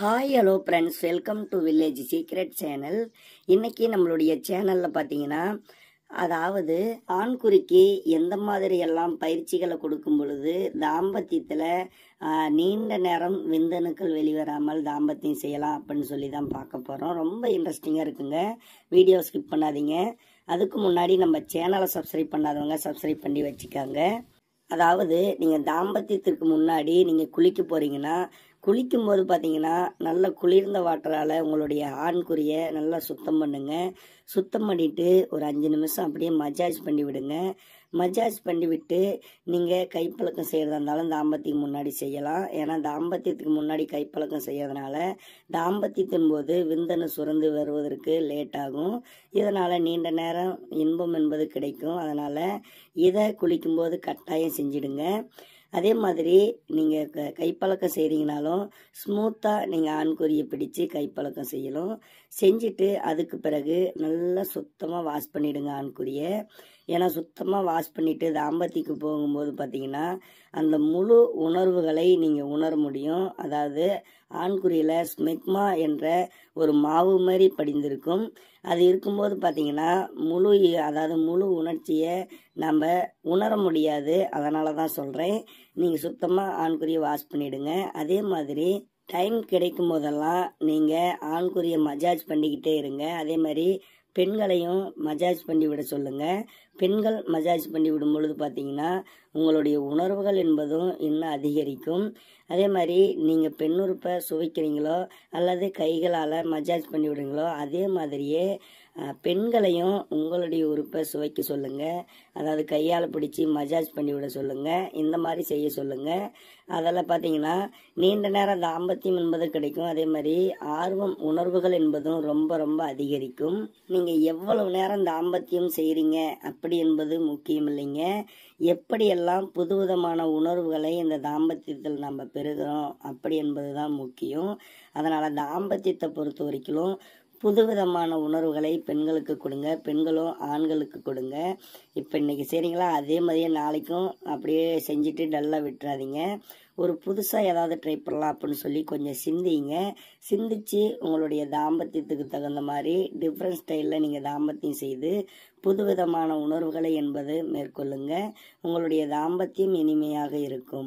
hi hello friends welcome to village secret channel இன்றைக்கி நம்மளுடைய சேனலில் பார்த்தீங்கன்னா அதாவது ஆண்குறிக்கு எந்த மாதிரி எல்லாம் பயிற்சிகளை கொடுக்கும் பொழுது தாம்பத்தியத்தில் நீண்ட நேரம் விந்தணுக்கள் வெளிவராமல் தாம்பத்தியம் செய்யலாம் அப்படின்னு சொல்லி தான் பார்க்க போகிறோம் ரொம்ப இன்ட்ரெஸ்டிங்காக இருக்குங்க வீடியோ ஸ்கிப் பண்ணாதீங்க அதுக்கு முன்னாடி நம்ம சேனலை சப்ஸ்கிரைப் பண்ணாதவங்க சப்ஸ்கிரைப் பண்ணி வச்சுக்காங்க அதாவது நீங்கள் தாம்பத்தியத்திற்கு முன்னாடி நீங்கள் குளிக்க போகிறீங்கன்னா குளிக்கும் போது பார்த்தீங்கன்னா நல்ல குளிர்ந்த வாட்டரால் உங்களுடைய ஆண்குறிய நல்லா சுத்தம் பண்ணுங்க சுத்தம் பண்ணிவிட்டு ஒரு அஞ்சு நிமிஷம் அப்படியே மஜாஜ் பண்ணி விடுங்க மஜாஜ் பண்ணிவிட்டு நீங்கள் கைப்பழக்கம் செய்கிறதா இருந்தாலும் தாம்பத்தியம் முன்னாடி செய்யலாம் ஏன்னா தாம்பத்தியத்துக்கு முன்னாடி கைப்பழக்கம் செய்யறதுனால தாம்பத்தியத்தின் போது விந்தணு சுரந்து வருவதற்கு லேட் ஆகும் இதனால் நீண்ட நேரம் இன்பம் என்பது கிடைக்கும் அதனால் இதை குளிக்கும்போது கட்டாயம் செஞ்சிடுங்க அதே மாதிரி நீங்கள் க கைப்பழக்கம் செய்கிறீங்கனாலும் ஸ்மூத்தாக நீங்கள் ஆண்குறியை பிடிச்சி கைப்பழக்கம் செய்யணும் செஞ்சுட்டு அதுக்கு பிறகு நல்லா சுத்தமாக வாஷ் பண்ணிவிடுங்க ஆண்குறியை ஏன்னா சுத்தமாக வாஷ் பண்ணிவிட்டு தாம்பத்திக்கு போகும்போது பார்த்தீங்கன்னா அந்த முழு உணர்வுகளை நீங்கள் உணர முடியும் அதாவது ஆண்குறியில் ஸ்மெக்மா என்ற ஒரு மாவு மாதிரி படிந்திருக்கும் அது இருக்கும்போது பார்த்திங்கன்னா முழு அதாவது முழு உணர்ச்சியை நம்ம உணர முடியாது அதனால தான் சொல்கிறேன் நீங்கள் சுத்தமாக ஆண்குறியை வாஷ் பண்ணிவிடுங்க அதே மாதிரி டைம் கிடைக்கும் போதெல்லாம் நீங்கள் ஆண்குறியை மஜாஜ் பண்ணிக்கிட்டே இருங்க அதே மாதிரி பெண்களையும் மஜாஜ் பண்ணி விட சொல்லுங்கள் பெண்கள் மஜாஜ் பண்ணி விடும் பொழுது பார்த்தீங்கன்னா உங்களுடைய உணர்வுகள் என்பதும் இன்னும் அதிகரிக்கும் அதே மாதிரி நீங்கள் பெண்ணுறுப்பை சுவைக்கிறீங்களோ அல்லது கைகளால் மஜாஜ் பண்ணி விடுங்களோ அதே மாதிரியே பெண்களையும் உங்களுடைய உறுப்பை சுவைக்க சொல்லுங்கள் அதாவது கையால் பிடிச்சி மஜாஜ் பண்ணி விட சொல்லுங்கள் இந்த மாதிரி செய்ய சொல்லுங்கள் அதெல்லாம் பார்த்தீங்கன்னா நீண்ட நேரம் அந்த ஆம்பத்தியம் என்பது கிடைக்கும் அதே மாதிரி ஆர்வம் உணர்வுகள் என்பதும் ரொம்ப ரொம்ப அதிகரிக்கும் நீங்கள் நீங்கள் எவ்வளவு நேரம் தாம்பத்தியம் செய்கிறீங்க அப்படி என்பது முக்கியம் இல்லைங்க எப்படியெல்லாம் புதுவிதமான உணர்வுகளை இந்த தாம்பத்தியத்தில் நம்ம பெறுகிறோம் அப்படி என்பது தான் முக்கியம் அதனால் தாம்பத்தியத்தை பொறுத்த வரைக்கும் புதுவிதமான உணர்வுகளை பெண்களுக்கு கொடுங்க பெண்களும் ஆண்களுக்கு கொடுங்க இப்போ இன்னைக்கு சரிங்களா அதே மாதிரியே நாளைக்கும் அப்படியே செஞ்சுட்டு டல்லாக விட்டுறாதீங்க ஒரு புதுசாக ஏதாவது ட்ரை பண்ணலாம் அப்படின்னு சொல்லி கொஞ்சம் சிந்திங்க சிந்திச்சு உங்களுடைய தாம்பத்தியத்துக்கு தகுந்த மாதிரி டிஃப்ரெண்ட் ஸ்டைலில் நீங்கள் தாம்பத்தியம் செய்து புதுவிதமான உணர்வுகளை என்பது மேற்கொள்ளுங்க உங்களுடைய தாம்பத்தியம் இனிமையாக இருக்கும்